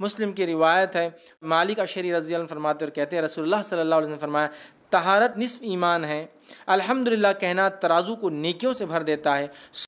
मुस्लिम की रिवायत है मालिक अशरी रजी फरमाते और कहते हैं रसोल्ला सल्ला फरमाया तहारत निसफ़ ईमान है अल्हम्दुलिल्लाह कहना तराजू को नेकियों से भर देता है